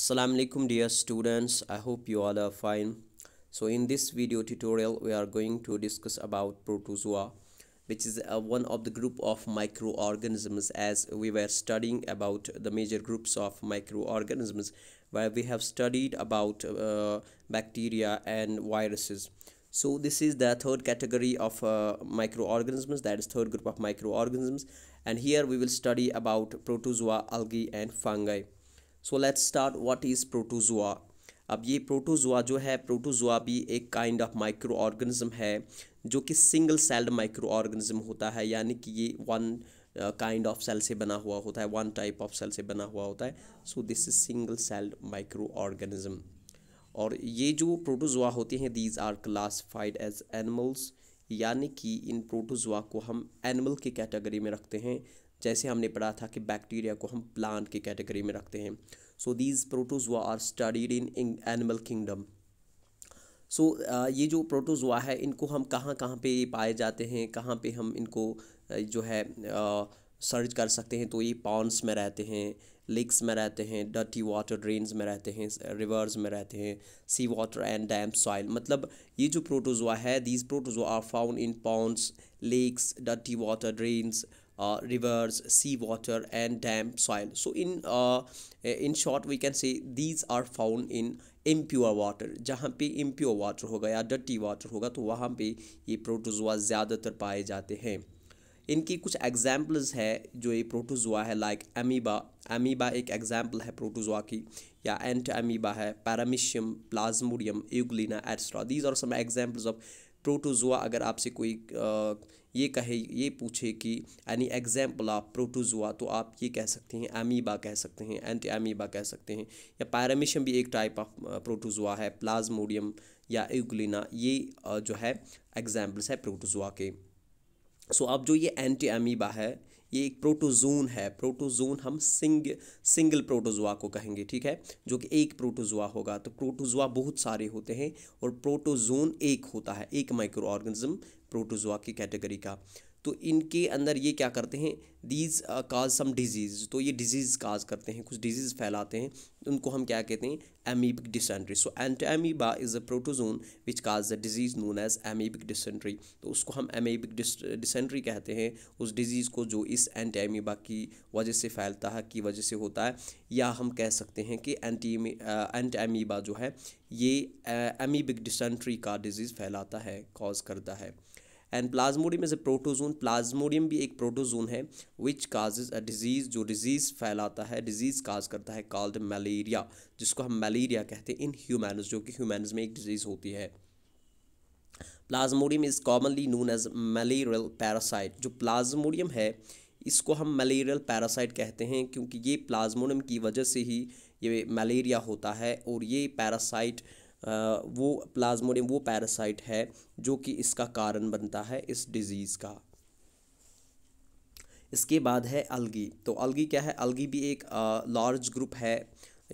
assalamu alaikum dear students i hope you all are fine so in this video tutorial we are going to discuss about protozoa which is uh, one of the group of microorganisms as we were studying about the major groups of microorganisms where we have studied about uh, bacteria and viruses so this is the third category of uh, microorganisms that is third group of microorganisms and here we will study about protozoa algae and fungi so let's start what is protozoa अब ये protozoa जो है protozoa भी एक kind of micro microorganism है जो कि single celled micro organism होता है यानी कि ये वन काइंड ऑफ सेल से बना हुआ होता है वन टाइप ऑफ सेल से बना हुआ होता है so this is single celled microorganism और ये जो प्रोटोजोआ होते हैं these are classified as animals यानी कि इन प्रोटोजोआ को हम एनिमल की कैटेगरी में रखते हैं जैसे हमने पढ़ा था कि बैक्टीरिया को हम प्लांट की कैटेगरी में रखते हैं so these protozoa are studied in animal kingdom so ये जो प्रोटोजुआ है इनको हम कहाँ कहाँ पे पाए जाते हैं कहाँ पे हम इनको uh, जो है सर्च uh, कर सकते हैं तो ये पॉन्स में रहते हैं लेक्स में रहते हैं डर्टी वाटर ड्रेन्स में रहते हैं रिवर्स में रहते हैं sea water and damp soil मतलब ये जो प्रोटोजुआ है these protozoa are found in ponds lakes dirty water drains rivers sea water and damp soil so in in short we can say these are found in impure water जहाँ पे impure water होगा या dirty water होगा तो वहाँ पे ये protozoa ज़्यादातर पाए जाते हैं इनकी कुछ एग्जाम्पल्स है जो ये protozoa है लाइक amoeba amoeba एक एग्जाम्पल है protozoa की या एंट अमीबा है paramecium plasmodium euglena etcetera these are some examples of protozoa अगर आपसे कोई आ, ये कहे ये पूछे कि एनी एग्जाम्पल ऑफ प्रोटोजोआ तो आप ये कह सकते हैं एमीबा कह सकते हैं एंटी एमीबा कह सकते हैं या पैरामिशम भी एक टाइप ऑफ प्रोटोजोआ है प्लाज्मोडियम या एगुलिना ये जो है एग्जाम्पल्स है प्रोटोजोआ के सो so, अब जो ये एंटी एमीबा है ये एक प्रोटोजोन है प्रोटोजोन हम सिंग सिंगल प्रोटोजोआ को कहेंगे ठीक है जो कि एक प्रोटोजोआ होगा तो प्रोटोजोआ बहुत सारे होते हैं और प्रोटोजोन एक होता है एक माइक्रो ऑर्गेनिज्म प्रोटोजोआ की कैटेगरी का तो इनके अंदर ये क्या करते हैं दीज काज सम डिजीज़ तो ये डिजीज़ काज करते हैं कुछ डिजीज़ फैलाते हैं उनको हम क्या कहते हैं amoebic dysentery so entamoeba is a protozoan which causes the disease known as amoebic dysentery तो उसको हम एमीबिक डिसेंट्री uh, कहते हैं उस डिजीज़ को जो इस एंटी एमीबा की वजह से फैलता है की वजह से होता है या हम कह सकते हैं कि एंटी एंटी एमीबा जो है ये एमीबिक uh, डिसेंट्री का डिजीज़ फैलाता है कॉज करता है and plasmodium is a protozoan plasmodium भी एक प्रोटोजोन है विच काजेज अ डिजीज़ जो डिजीज़ फैलाता है डिजीज़ काज करता है कॉल्ड मलेरिया जिसको हम मलेरिया कहते हैं इन ह्यूमैनस जो कि ह्यूमैनस में एक डिजीज़ होती है plasmodium is commonly known as malarial parasite जो प्लाज्मोडियम है इसको हम मलेरियल पैरासाइट कहते हैं क्योंकि ये प्लाज्मोडियम की वजह से ही ये मलेरिया होता है और ये पैरासाइट वो प्लाज्मोडियम वो पैरासाइट है जो कि इसका कारण बनता है इस डिज़ीज़ का इसके बाद है अलगी तो अलगी क्या है अलगी भी एक लार्ज ग्रुप है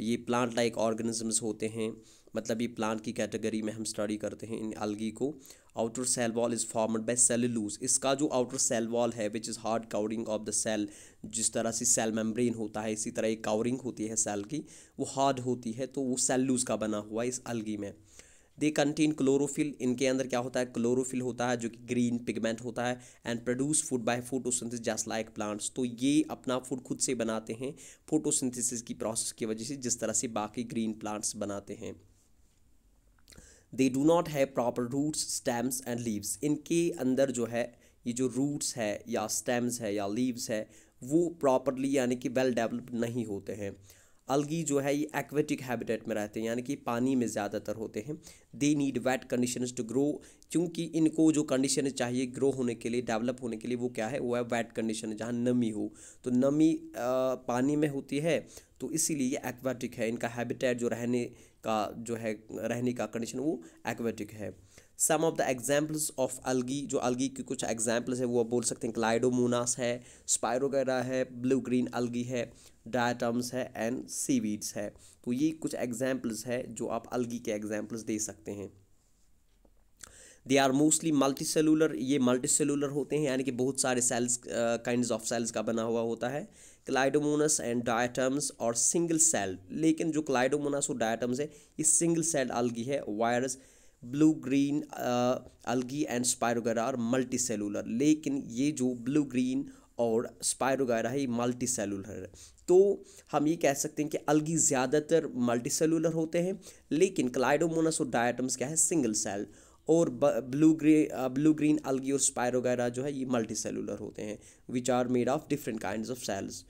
ये प्लांट लाइक ऑर्गेनिजम्स होते हैं मतलब ये प्लांट की कैटेगरी में हम स्टडी करते हैं इन अलगी को outer cell wall is formed by cellulose इसका जो आउटर सेल वॉल है which is hard covering of the cell जिस तरह से सेल मेम्ब्रेन होता है इसी तरह एक कवरिंग होती है सेल की वो हार्ड होती है तो वो सेलूज का बना हुआ है इस अलगी में दे कंटेन क्लोरोफिल इनके अंदर क्या होता है क्लोरोफिल होता है जो कि ग्रीन पिगमेंट होता है and produce food by photosynthesis just like plants तो ये अपना फूड खुद से बनाते हैं फोटोसिंथेसिस की प्रोसेस की वजह से जिस तरह से बाकी ग्रीन प्लांट्स बनाते हैं they do not have proper roots stems and leaves इनके अंदर जो है ये जो रूट्स है या स्टेम्स है या लीव्स है वो प्रॉपरली यानी कि वेल डेवलप्ड नहीं होते हैं अलगी जो है ये एक्वेटिक हैबिटेट में रहते हैं यानी कि पानी में ज़्यादातर होते हैं they need wet condition to grow क्योंकि इनको जो कंडीशन चाहिए ग्रो होने के लिए डेवलप होने के लिए वो क्या है वो है वेट कंडीशन जहाँ नमी हो तो नमी आ, पानी में होती है तो इसीलिए ये एक्वेटिक है इनका हैबिटेट जो रहने का जो है रहने का कंडीशन वो एक्वेटिक है some of the examples of algae जो अलगी की कुछ एग्जाम्पल्स है वो आप बोल सकते हैं क्लाइडोमोनास है स्पायरोगेरा है ब्लू ग्रीन अलगी है डायटम्स है एंड सीवीड्स है तो ये कुछ एग्जाम्पल्स है जो आप अलगी के एग्जाम्पल्स दे सकते हैं they are mostly multicellular ये मल्टी सेलुलर होते हैं यानी कि बहुत सारे सेल्स काइंड ऑफ सेल्स का बना हुआ होता है क्लाइडोमोनस एंड डायटम्स और सिंगल सेल लेकिन जो क्लाइडोमोनस और डायटम्स है ये सिंगल सेल अलगी है whereas blue green algae and spirogyra are multicellular लेकिन ये जो ब्लू ग्रीन और स्पायरोगैरा है ये मल्टी सेलुलर है तो हम ये कह सकते हैं कि अलगी ज़्यादातर मल्टी सेलुलर होते हैं लेकिन क्लाइडोमोनस और डायटम्स क्या है सिंगल सेल और blue grey blue green algae और स्पायरोगैरा जो है ये मल्टी सेलुलर होते हैं which are made of different kind of cells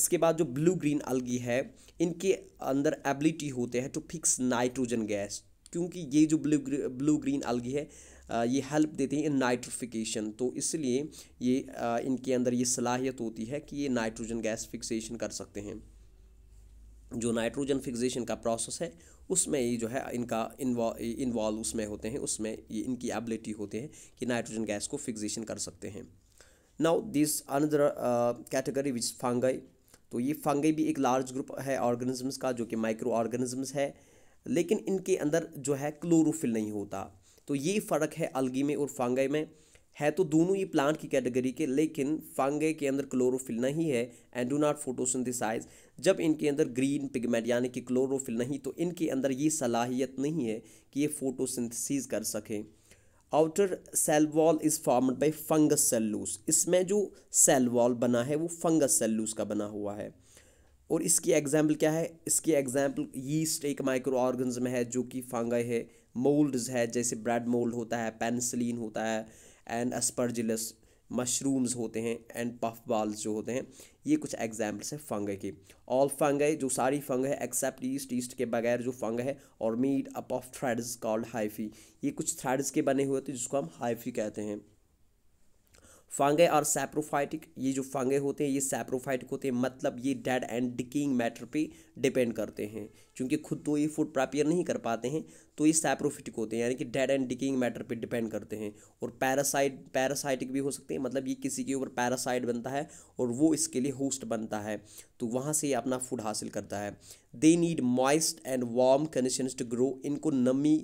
इसके बाद जो ब्लू ग्रीन अलगी है इनके अंदर एबिलिटी होते हैं टू फिक्स नाइट्रोजन गैस क्योंकि ये जो ब्लू ब्लू ग्रीन अलगी है ये हेल्प देते हैं नाइट्रोफिकेशन तो इसलिए ये इनके अंदर ये सलाहियत होती है कि ये नाइट्रोजन गैस फिक्सेशन कर सकते हैं जो नाइट्रोजन फिक्सेशन का प्रोसेस है उसमें ये जो है इनका इन्वॉल्व उसमें होते हैं उसमें ये इनकी एबिलिटी होते हैं कि नाइट्रोजन गैस को फिक्सेशन कर सकते हैं now this another category which fungi तो ये फंगई भी एक लार्ज ग्रुप है ऑर्गेनिजम्स का जो कि माइक्रो ऑर्गेनिजम्स है लेकिन इनके अंदर जो है क्लोरोफिल नहीं होता तो ये फ़र्क है अलगी में और फांगे में है तो दोनों ही प्लांट की कैटेगरी के लेकिन फांगे के अंदर क्लोरोफिल नहीं है एंड डू नॉट फोटोसिंथिसाइज जब इनके अंदर ग्रीन पिगमेंट यानी कि क्लोरोफिल नहीं तो इनके अंदर ये सलाहियत नहीं है कि ये फोटोसिंथेसिस कर सकें outer cell wall is formed by fungus cell इसमें जो सेल वॉल बना है वो फंगस सेल का बना हुआ है और इसकी एग्जाम्पल क्या है इसकी एग्जाम्पल यीस्ट एक माइक्रो ऑर्गेनिज्म है जो कि फंगाई है मोल्ड्स है जैसे ब्रेड मोल्ड होता है पेंसिलिन होता है एंड अस्पर्जिलस मशरूम्स होते हैं एंड पफ बॉल्स जो होते हैं ये कुछ एग्जाम्पल्स हैं फंगे के ऑल फंग जो सारी फंग है एक्सेप्ट ईस्ट ईस्ट के बगैर जो फंग है और made up of threads called hyphae ये कुछ थ्रेड्स के बने हुए थे जिसको हम हाइफी कहते हैं फांगे और सैप्रोफाइटिक ये जो फांगे होते हैं ये सैप्रोफाइटिक होते हैं मतलब ये डेड एंड डिकिंग मैटर पे डिपेंड करते हैं क्योंकि खुद तो ये फूड प्रापियर नहीं कर पाते हैं तो ये सैप्रोफिटिक होते हैं यानी कि डेड एंड डिकिंग मैटर पे डिपेंड करते हैं और पैरासाइट पैरासाइटिक भी हो सकते हैं मतलब ये किसी के ऊपर पैरासाइट बनता है और वो इसके लिए होस्ट बनता है तो वहाँ से ये अपना फूड हासिल करता है they need moist and warm condition to grow इनको नमी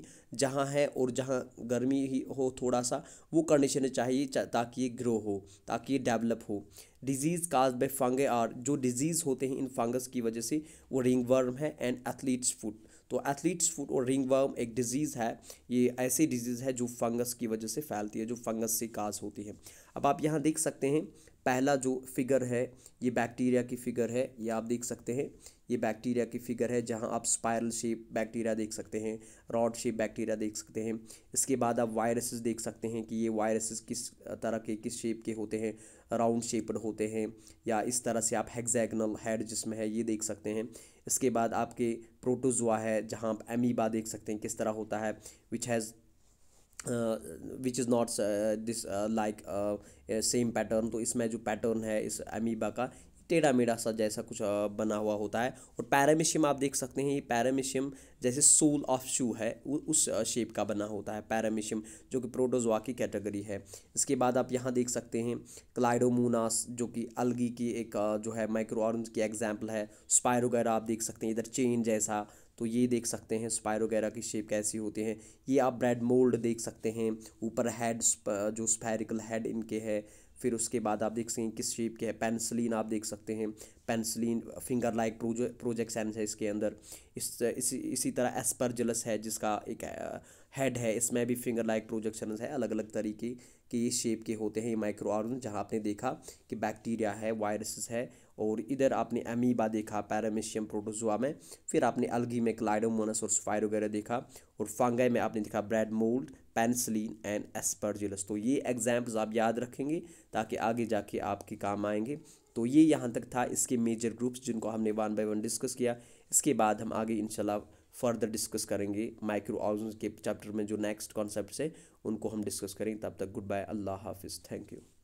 जहाँ है और जहाँ गर्मी ही हो थोड़ा सा वो कंडीशन चाहिए ताकि ये ग्रो हो ताकि ये डेवलप हो disease caused by fungi are जो डिजीज़ होते हैं इन फंगस की वजह से वो रिंग वर्म है एंड एथलीट्स फूड तो एथलीट्स फूड और रिंग वर्म एक डिजीज़ है ये ऐसी डिजीज़ है जो फंगस की वजह से फैलती है जो फंगस से काज होती है अब आप यहाँ देख सकते हैं पहला जो फिगर है ये बैक्टीरिया की फिगर है ये आप देख सकते हैं ये बैक्टीरिया की फिगर है जहाँ आप स्पायरल शेप बैक्टीरिया देख सकते हैं रॉड शेप बैक्टीरिया देख सकते हैं इसके बाद आप वायरसेस देख सकते हैं कि ये वायरसेस किस तरह के किस शेप के होते हैं राउंड शेपड होते हैं या इस तरह से आप हेक्सागनल हेड जिसमें है ये देख सकते हैं इसके बाद आपके प्रोटोजुआ है जहाँ आप एमीबा देख सकते हैं किस तरह होता है which has which is not this like same pattern तो इसमें जो पैटर्न है इस अमीबा का टेढ़ा मेढ़ा सा जैसा कुछ बना हुआ होता है और पैरामिशियम आप देख सकते हैं ये पैरामिशियम जैसे सोल ऑफ शू है उस शेप का बना होता है पैरामिशियम जो कि प्रोटोजोआ की कैटेगरी है इसके बाद आप यहाँ देख सकते हैं क्लाइडोमोनास जो कि अलगी की एक जो है माइक्रो ऑर्म्स की एग्जाम्पल है स्पायरोगैरा आप देख सकते हैं इधर चेन जैसा तो ये देख सकते हैं स्पायरोगैरा की शेप कैसी होती है ये आप ब्रेड मोल्ड देख सकते हैं ऊपर हेड जो स्पैरिकल हेड इनके है फिर उसके बाद आप देख सकते हैं किस शेप के है पेंसिलीन आप देख सकते हैं penicillin finger like project projection है इसके अंदर इस इसी इसी तरह एस्परजलस है जिसका एक हेड है इसमें भी फिंगर लाइक प्रोजेक्शन है अलग अलग तरीके के ये शेप के होते हैं ये माइक्रो ऑर्गन जहाँ आपने देखा कि बैक्टीरिया है वायरसेस है और इधर आपने अमीबा देखा पैरामिशियम प्रोटोजोआ में फिर आपने अलगी में क्लाइडोमोनस और वगैरह देखा और फंगाई में आपने देखा bread mould penicillin and aspergillus तो ये एग्जाम्पल्स आप याद रखेंगे ताकि आगे जाके आपके काम आएंगे तो ये यहाँ तक था इसके मेजर ग्रुप्स जिनको हमने वन बाय वन डिस्कस किया इसके बाद हम आगे इनशाला फर्दर डिस्कस करेंगे माइक्रो ऑर्गन के चैप्टर में जो नेक्स्ट कॉन्सेप्ट है उनको हम डिस्कस करेंगे तब तक गुड बाय अल्लाह हाफिज़ थैंक यू